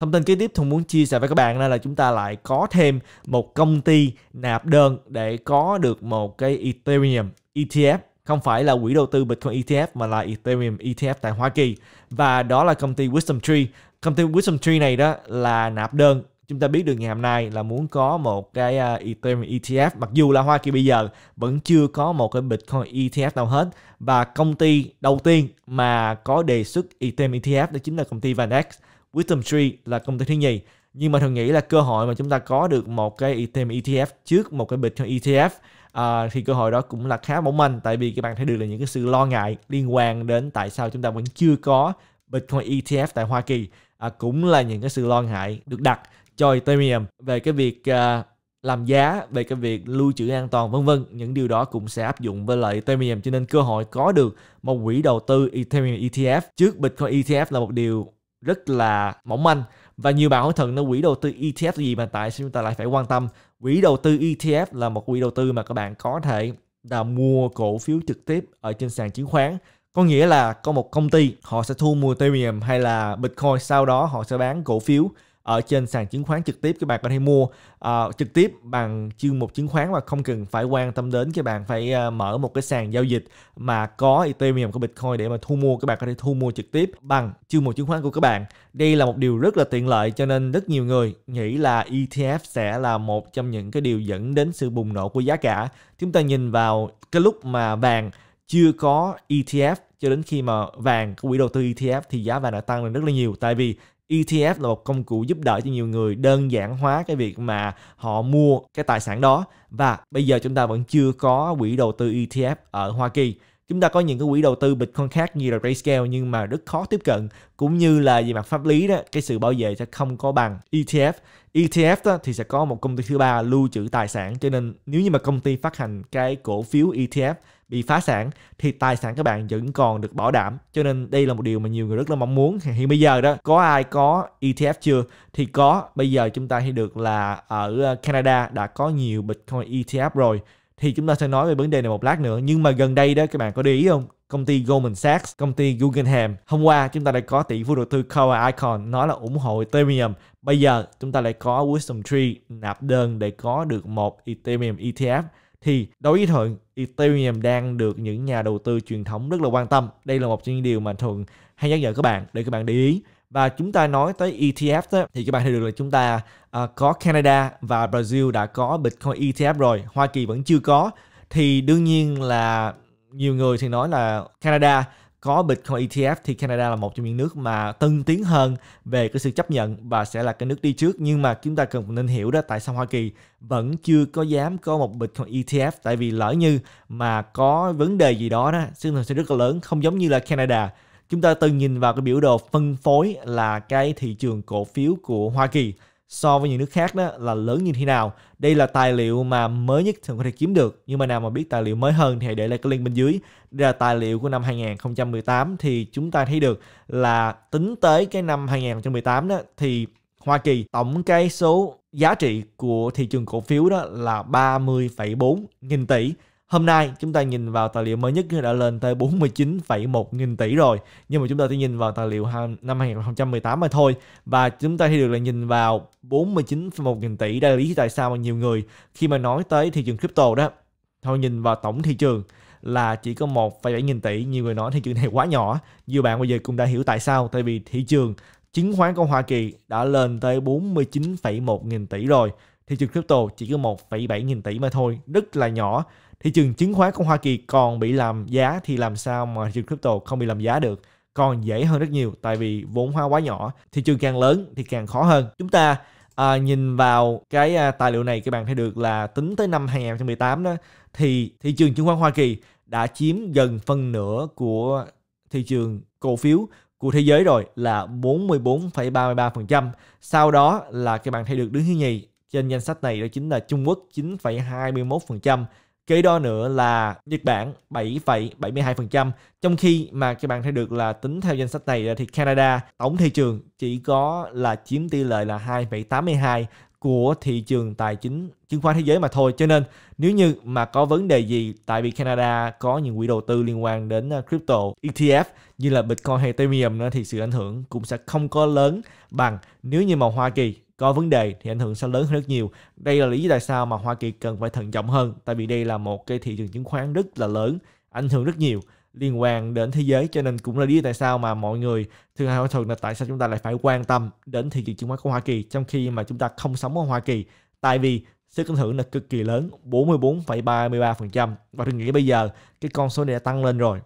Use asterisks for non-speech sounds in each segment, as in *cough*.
Thông tin kế tiếp Thùng muốn chia sẻ với các bạn là chúng ta lại có thêm một công ty nạp đơn để có được một cái Ethereum ETF không phải là quỹ đầu tư Bitcoin ETF mà là Ethereum ETF tại Hoa Kỳ và đó là công ty Wisdom Tree. Công ty Wisdom Tree này đó là nạp đơn chúng ta biết được ngày hôm nay là muốn có một cái à, Ethereum ETF mặc dù là Hoa Kỳ bây giờ vẫn chưa có một cái Bitcoin ETF nào hết và công ty đầu tiên mà có đề xuất Ethereum ETF đó chính là công ty Vanex Wisdom Tree là công ty thứ nhì nhưng mà thường nghĩ là cơ hội mà chúng ta có được một cái item ETF trước một cái Bitcoin ETF à, thì cơ hội đó cũng là khá mỏng manh tại vì các bạn thấy được là những cái sự lo ngại liên quan đến tại sao chúng ta vẫn chưa có Bitcoin ETF tại Hoa Kỳ à, cũng là những cái sự lo ngại được đặt cho Ethereum về cái việc à, làm giá về cái việc lưu trữ an toàn vân vân những điều đó cũng sẽ áp dụng với lại Ethereum cho nên cơ hội có được một quỹ đầu tư Ethereum ETF trước Bitcoin ETF là một điều rất là mỏng manh và nhiều bạn hỏi thần nó quỹ đầu tư ETF gì mà tại sao chúng ta lại phải quan tâm quỹ đầu tư ETF là một quỹ đầu tư mà các bạn có thể là mua cổ phiếu trực tiếp ở trên sàn chứng khoán có nghĩa là có một công ty họ sẽ thu mua Ethereum hay là Bitcoin sau đó họ sẽ bán cổ phiếu ở trên sàn chứng khoán trực tiếp các bạn có thể mua uh, trực tiếp bằng chuyên một chứng khoán và không cần phải quan tâm đến các bạn phải uh, mở một cái sàn giao dịch mà có Ethereum có Bitcoin để mà thu mua các bạn có thể thu mua trực tiếp bằng chuyên một chứng khoán của các bạn đây là một điều rất là tiện lợi cho nên rất nhiều người nghĩ là ETF sẽ là một trong những cái điều dẫn đến sự bùng nổ của giá cả chúng ta nhìn vào cái lúc mà vàng chưa có ETF cho đến khi mà vàng có quỹ đầu tư ETF thì giá vàng đã tăng lên rất là nhiều tại vì ETF là một công cụ giúp đỡ cho nhiều người đơn giản hóa cái việc mà họ mua cái tài sản đó và bây giờ chúng ta vẫn chưa có quỹ đầu tư ETF ở Hoa Kỳ chúng ta có những cái quỹ đầu tư Bitcoin khác như là Grayscale nhưng mà rất khó tiếp cận cũng như là về mặt pháp lý đó cái sự bảo vệ sẽ không có bằng ETF ETF đó, thì sẽ có một công ty thứ ba lưu trữ tài sản cho nên nếu như mà công ty phát hành cái cổ phiếu ETF bị phá sản thì tài sản các bạn vẫn còn được bảo đảm cho nên đây là một điều mà nhiều người rất là mong muốn hiện bây giờ đó có ai có ETF chưa thì có bây giờ chúng ta thấy được là ở ờ, Canada đã có nhiều Bitcoin ETF rồi thì chúng ta sẽ nói về vấn đề này một lát nữa nhưng mà gần đây đó các bạn có để ý không công ty Goldman Sachs, công ty Guggenheim. Hôm qua chúng ta đã có tỷ phú đầu tư Cora Icon nói là ủng hộ Ethereum. Bây giờ chúng ta lại có Wisdom Tree nạp đơn để có được một Ethereum ETF thì đối với Thuận Ethereum đang được những nhà đầu tư truyền thống rất là quan tâm. Đây là một trong những điều mà Thuận hay nhắc nhở các bạn để các bạn để ý. Và chúng ta nói tới ETF đó, thì các bạn thấy được là chúng ta uh, có Canada và Brazil đã có Bitcoin ETF rồi, Hoa Kỳ vẫn chưa có. Thì đương nhiên là nhiều người thì nói là Canada có Bitcoin ETF thì Canada là một trong những nước mà tân tiến hơn về cái sự chấp nhận và sẽ là cái nước đi trước nhưng mà chúng ta cần nên hiểu đó tại sao Hoa Kỳ vẫn chưa có dám có một Bitcoin ETF tại vì lỡ như mà có vấn đề gì đó đó xương thường sẽ rất là lớn không giống như là Canada chúng ta từng nhìn vào cái biểu đồ phân phối là cái thị trường cổ phiếu của Hoa Kỳ so với những nước khác đó là lớn như thế nào. Đây là tài liệu mà mới nhất thường có thể kiếm được. Nhưng mà nào mà biết tài liệu mới hơn thì hãy để lại cái link bên dưới. Đây là tài liệu của năm 2018 thì chúng ta thấy được là tính tới cái năm 2018 đó thì Hoa Kỳ tổng cái số giá trị của thị trường cổ phiếu đó là 30,4 nghìn tỷ Hôm nay chúng ta nhìn vào tài liệu mới nhất đã lên tới 49,1 nghìn tỷ rồi Nhưng mà chúng ta chỉ nhìn vào tài liệu năm 2018 mà thôi Và chúng ta thì được là nhìn vào 49,1 nghìn tỷ Đây là lý tại sao mà nhiều người khi mà nói tới thị trường crypto đó Thôi nhìn vào tổng thị trường là chỉ có 1,7 nghìn tỷ Nhiều người nói thị trường này quá nhỏ Nhiều bạn bây giờ cũng đã hiểu tại sao Tại vì thị trường chứng khoán của Hoa Kỳ đã lên tới 49,1 nghìn tỷ rồi thị trường crypto chỉ có 1,7 nghìn tỷ mà thôi, rất là nhỏ thị trường chứng khoán của Hoa Kỳ còn bị làm giá thì làm sao mà thị trường crypto không bị làm giá được còn dễ hơn rất nhiều tại vì vốn hóa quá nhỏ thị trường càng lớn thì càng khó hơn chúng ta à, nhìn vào cái à, tài liệu này các bạn thấy được là tính tới năm 2018 đó thì thị trường chứng khoán Hoa Kỳ đã chiếm gần phân nửa của thị trường cổ phiếu của thế giới rồi là 44,33%. Sau đó là các bạn thấy được đứng thứ nhì trên danh sách này đó chính là Trung Quốc 9,21%, Kế đó nữa là Nhật Bản 7,72%, trong khi mà các bạn thấy được là tính theo danh sách này thì Canada tổng thị trường chỉ có là chiếm tỷ lệ là 2,82 của thị trường tài chính chứng khoán thế giới mà thôi. Cho nên nếu như mà có vấn đề gì tại vì Canada có những quỹ đầu tư liên quan đến ờ, crypto, ETF như là Bitcoin hay Ethereum nữa thì sự ảnh hưởng cũng sẽ không có lớn bằng nếu như mà Hoa Kỳ có vấn đề thì ảnh hưởng sẽ lớn hơn rất nhiều. Đây là lý do tại sao mà Hoa Kỳ cần phải thận trọng hơn, tại vì đây là một cái thị trường chứng khoán rất là lớn, ảnh hưởng rất nhiều liên quan đến thế giới cho nên cũng là lý do tại sao mà mọi người thường hay hỏi thường là tại sao chúng ta lại phải quan tâm đến thị trường chứng khoán của Hoa Kỳ trong khi mà chúng ta không sống ở Hoa Kỳ tại vì sức ảnh hưởng là cực kỳ lớn 44,33% và tôi nghĩ bây giờ cái con số này đã tăng lên rồi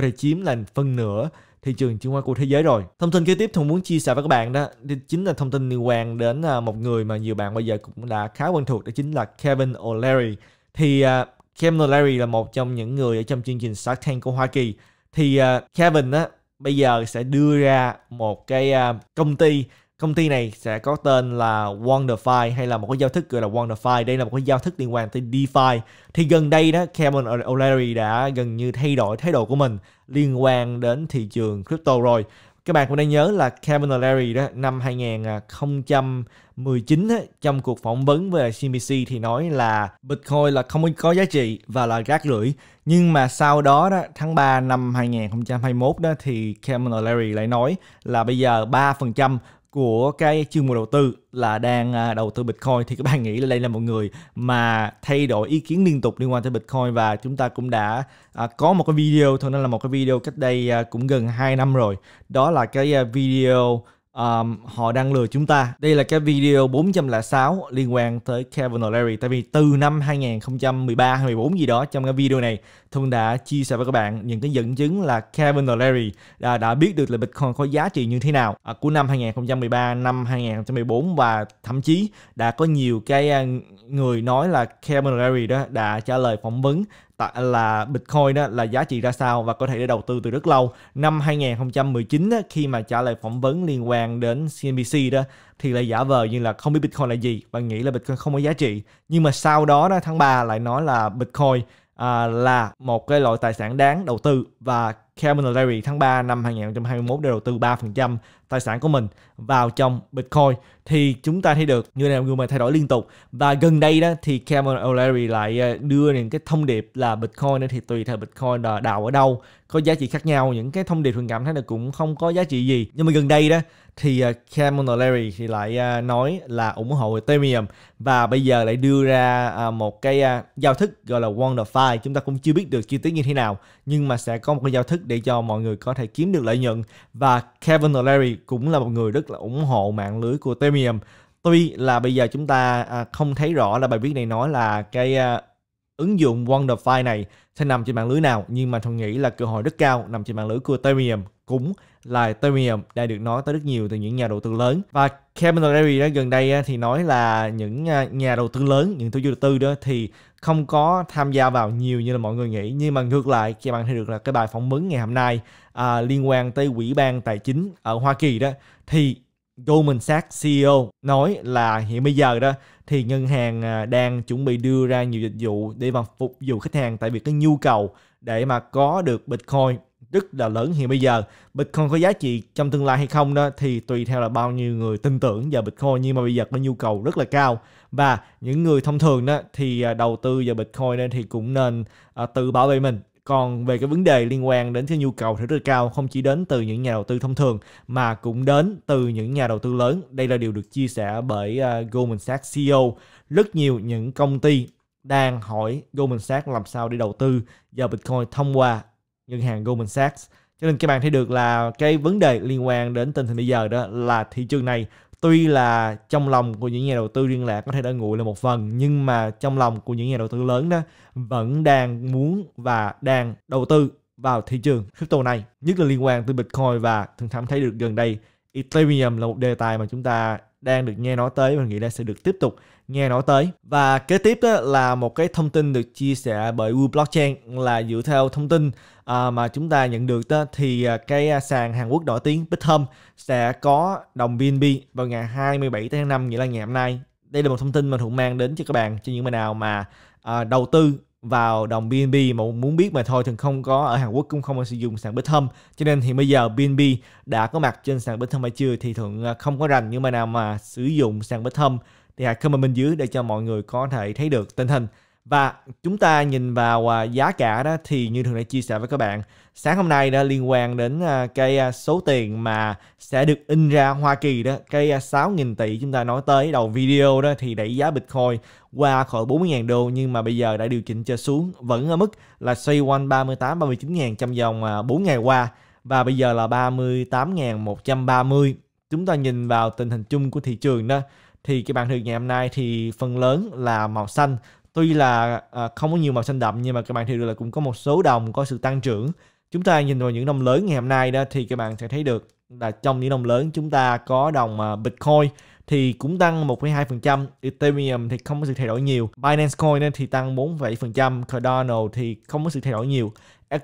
có thể chiếm là phân nửa thị trường chứng khoán của thế giới rồi. Thông tin kế tiếp Thông muốn chia sẻ với các bạn đó chính là thông tin liên quan đến à, một người mà nhiều bạn bây giờ cũng đã khá quen thuộc đó chính là Kevin O'Leary. Thì uh, Kevin O'Leary là một trong những người ở trong chương trình Shark Tank của Hoa Kỳ. Thì uh, Kevin á bây giờ sẽ đưa ra một cái uh, công ty công ty này sẽ có tên là WonderFi hay là một cái giao thức gọi là WonderFi. Đây là một cái giao thức liên quan tới DeFi. Thì gần đây đó, Cameron O'Leary đã gần như thay đổi thái độ của mình liên quan đến thị trường crypto rồi. Các bạn cũng nên nhớ là Cameron O'Leary đó năm 2019 đó, trong cuộc phỏng vấn với cbc thì nói là Bitcoin là không có giá trị và là rác rưởi. Nhưng mà sau đó đó tháng 3 năm 2021 đó thì Cameron O'Leary lại nói là bây giờ 3% của cái chuyên mục đầu tư là đang à, đầu tư Bitcoin thì các bạn nghĩ là đây là một người mà thay đổi ý kiến liên tục liên quan tới Bitcoin và chúng ta cũng đã à, có một cái video thôi nên là một cái video cách đây à, cũng gần 2 năm rồi đó là cái video um, họ đang lừa chúng ta. Đây là cái video 406 liên quan tới Kevin O'Leary. Tại vì từ năm 2013 hay 14 gì đó trong cái video này, Thuần đã chia sẻ với các bạn những cái dẫn chứng là Kevin O'Leary đã, đã biết được là Bitcoin có giá trị như thế nào à, của năm 2013, năm 2014 và thậm chí đã có nhiều cái à, người nói là Kevin O'Leary đó đã trả lời phỏng vấn tại là Bitcoin đó là giá trị ra sao và có thể để đầu tư từ rất lâu. Năm 2019 đó, khi mà trả lời phỏng vấn liên quan đến CNBC đó thì lại giả vờ như là không biết Bitcoin là gì và nghĩ là Bitcoin không có giá trị. Nhưng mà sau đó đó tháng 3 lại nói là Bitcoin à, là một cái loại tài sản đáng đầu tư và Cameron Larry tháng 3 năm 2021 đã đầu tư 3% tài sản của mình vào trong Bitcoin thì chúng ta thấy được như này mà thay đổi liên tục và gần đây đó thì Cameron O'Leary lại ờ, đưa những cái thông điệp là Bitcoin thì tùy theo Bitcoin đào ở đâu có giá trị khác nhau những cái thông điệp thường cảm thấy là cũng không có giá trị gì nhưng mà gần đây đó thì ờ, Cameron O'Leary thì lại ờ, nói là ủng hộ Ethereum và bây giờ lại đưa ra một cái giao thức gọi là WonderFi chúng ta cũng chưa biết được chi tiết như thế nào nhưng mà sẽ có một cái giao thức để cho mọi người có thể kiếm được lợi nhuận và Kevin O'Leary cũng là một người rất là ủng hộ mạng lưới của Temium tuy là bây giờ chúng ta à, không thấy rõ là bài viết này nói là cái à, ứng dụng Wonderfy này sẽ nằm trên mạng lưới nào nhưng mà Thuận nghĩ là cơ hội rất cao nằm trên mạng lưới của Temium cũng là Ethereum đã được nói tới rất nhiều từ những nhà đầu tư lớn và Kevin O'Leary đó gần đây à, thì nói là những nhà đầu tư lớn những tổ chức đầu tư đó thì không có tham gia vào nhiều như là mọi người nghĩ nhưng mà ngược lại các bạn thấy được là cái bài phỏng vấn ngày hôm nay à, liên quan tới quỹ ban tài chính ở Hoa Kỳ đó thì Goldman Sachs CEO nói là hiện bây giờ đó thì ngân hàng à, đang chuẩn bị đưa ra nhiều dịch vụ để mà phục vụ khách hàng tại vì cái nhu cầu để mà có được Bitcoin rất là lớn hiện bây giờ Bitcoin có giá trị trong tương lai hay không đó thì tùy theo là bao nhiêu người tin tưởng vào Bitcoin nhưng mà bây giờ có nhu cầu rất là cao và những người thông thường đó thì à, đầu tư vào Bitcoin nên thì cũng nên à, tự bảo vệ mình còn về cái vấn đề liên quan đến cái nhu cầu thì rất là cao không chỉ đến từ những nhà đầu tư thông thường mà cũng đến từ những nhà đầu tư lớn đây là điều được chia sẻ bởi uh, Goldman Sachs CEO rất nhiều những công ty đang hỏi Goldman Sachs làm sao để đầu tư vào Bitcoin thông qua ngân hàng Goldman Sachs. Cho nên các bạn thấy được là cái vấn đề liên quan đến tình hình bây giờ đó là thị trường này tuy là trong lòng của những nhà đầu tư riêng lẻ có thể đã nguội là một phần nhưng mà trong lòng của những nhà đầu tư lớn đó vẫn đang muốn và đang đầu tư vào thị trường crypto này nhất là liên quan tới Bitcoin và thường thắm thấy được gần đây Ethereum là một đề tài mà chúng ta đang được nghe nói tới và nghĩ là sẽ được tiếp tục nghe nói tới. Và kế tiếp đó là một cái thông tin được chia sẻ bởi Wu Blockchain là dựa theo thông tin à, mà chúng ta nhận được đó, thì à, cái à, sàn Hàn Quốc nổi tiếng Bithumb sẽ có đồng BNB vào ngày 27 tháng 5 nghĩa là ngày hôm nay. Đây là một thông tin mà Thuận mang đến cho các bạn cho những bạn nào mà à, đầu tư vào đồng BNB mà muốn biết mà thôi thường không có ở Hàn Quốc cũng không sử dụng sàn Bithumb cho nên thì bây giờ BNB đã có mặt trên sàn Bithumb hay chưa thì thường không có rành nhưng mà nào mà sử dụng sàn Bithumb thì hãy comment bên dưới để cho mọi người có thể thấy được tình hình và chúng ta nhìn vào à, giá cả đó thì như thường đã chia sẻ với các bạn sáng hôm nay đã liên quan đến à, cái à, số tiền mà sẽ được in ra Hoa Kỳ đó cái 6.000 tỷ chúng ta nói tới đầu video đó thì đẩy giá Bitcoin qua khỏi 40.000 đô nhưng mà bây giờ đã điều chỉnh trở xuống vẫn ở mức là xoay quanh 38 39.000 trong vòng 4 ngày qua và bây giờ là 38.130 chúng ta nhìn vào tình hình chung của thị trường đó thì cái bàn thư ngày hôm nay thì phần lớn là màu xanh tuy là à, không có nhiều màu xanh đậm nhưng mà các bạn thấy được là cũng có một số đồng có sự tăng trưởng chúng ta nhìn vào những đồng lớn ngày hôm nay đó thì các bạn sẽ thấy được là trong những đồng lớn chúng ta có đồng à, Bitcoin thì cũng tăng 1,2%, Ethereum thì không có sự thay đổi nhiều, Binance Coin thì tăng 4,7%, Cardano thì không có sự thay đổi nhiều.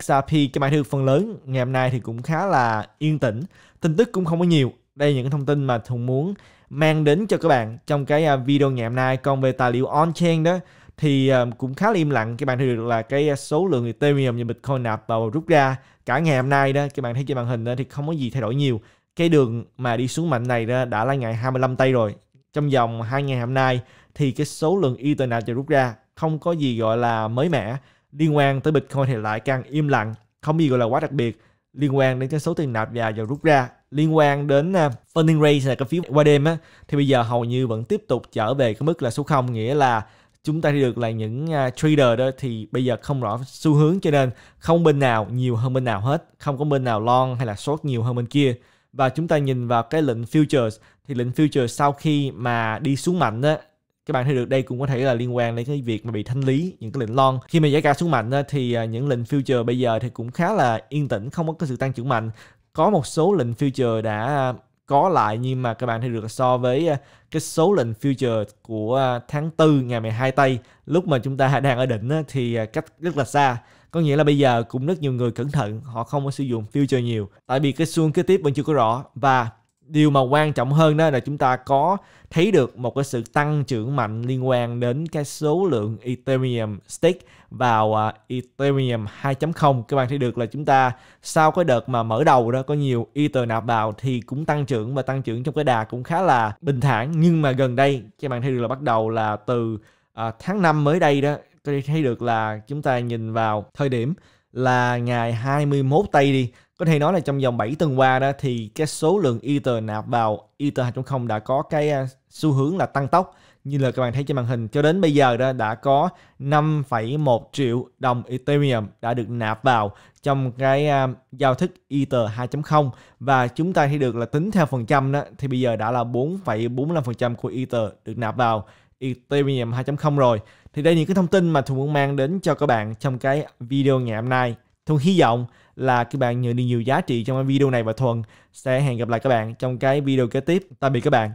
XRP các bạn thư phần lớn ngày hôm nay thì cũng khá là yên tĩnh, tin tức cũng không có nhiều. Đây là những thông tin mà Thùng muốn mang đến cho các bạn trong cái à, video ngày hôm nay còn về tài liệu on chain đó thì à, cũng khá là im lặng các bạn thấy được là cái à, số lượng Ethereum và Bitcoin nạp vào rút ra cả ngày hôm nay đó các bạn thấy trên màn hình đó, thì không có gì thay đổi nhiều cái đường mà đi xuống mạnh này đó đã là ngày 25 tây rồi trong vòng hai ngày hôm nay thì cái số lượng Ether nạp và rút ra không có gì gọi là mới mẻ liên quan tới Bitcoin thì lại càng im lặng không gì gọi là quá đặc biệt liên quan đến cái số tiền nạp và và rút ra liên quan đến à, funding rate là cái phí qua đêm á thì bây giờ hầu như vẫn tiếp tục trở về cái mức là số 0 nghĩa là chúng ta thấy được là những à, trader đó thì bây giờ không rõ xu hướng cho nên không bên nào nhiều hơn bên nào hết không có bên nào long hay là short nhiều hơn bên kia và chúng ta nhìn vào cái lệnh futures thì lệnh futures sau khi mà đi xuống mạnh á các bạn thấy được đây cũng có thể là liên quan đến cái việc mà bị thanh lý những cái lệnh long khi mà giá cả xuống mạnh á, thì à, những lệnh future bây giờ thì cũng khá là yên tĩnh không có cái sự tăng trưởng mạnh có một số lệnh future đã à, có lại nhưng mà các bạn thấy được so với à, cái số lệnh future của à, tháng 4 ngày 12 Tây lúc mà chúng ta *laughs* đang ở đỉnh thì cách rất là xa có nghĩa là bây giờ cũng rất nhiều người cẩn thận họ không có sử dụng future nhiều tại vì cái xu hướng kế tiếp vẫn chưa có rõ và điều mà quan trọng hơn đó là chúng ta có thấy được một cái sự tăng trưởng mạnh liên quan đến cái số lượng Ethereum stake vào à, Ethereum 2.0 các bạn thấy được là chúng ta sau cái đợt mà mở đầu đó có nhiều Ether nạp vào thì cũng tăng trưởng và tăng trưởng trong cái đà cũng khá là bình thản nhưng mà gần đây các bạn thấy được là bắt đầu là từ à, tháng 5 mới đây đó có thể thấy được là chúng ta nhìn vào thời điểm là ngày 21 tây đi có thể nói là trong vòng 7 tuần qua đó thì cái số lượng Ether nạp vào Ether 2.0 đã có cái à, xu hướng là tăng tốc như là các bạn thấy trên màn hình cho đến bây giờ đó đã có 5,1 triệu đồng Ethereum đã được nạp vào trong cái um, giao thức Ether 2.0 và chúng ta thấy được là tính theo phần trăm đó thì bây giờ đã là 4,45% của Ether được nạp vào Ethereum 2.0 rồi. Thì đây là những cái thông tin mà Thùng muốn mang đến cho các bạn trong cái video ngày hôm nay. Thuần hy vọng là các bạn nhận được nhiều giá trị trong cái video này và Thuần sẽ hẹn gặp lại các bạn trong cái video kế tiếp. Tạm biệt các bạn.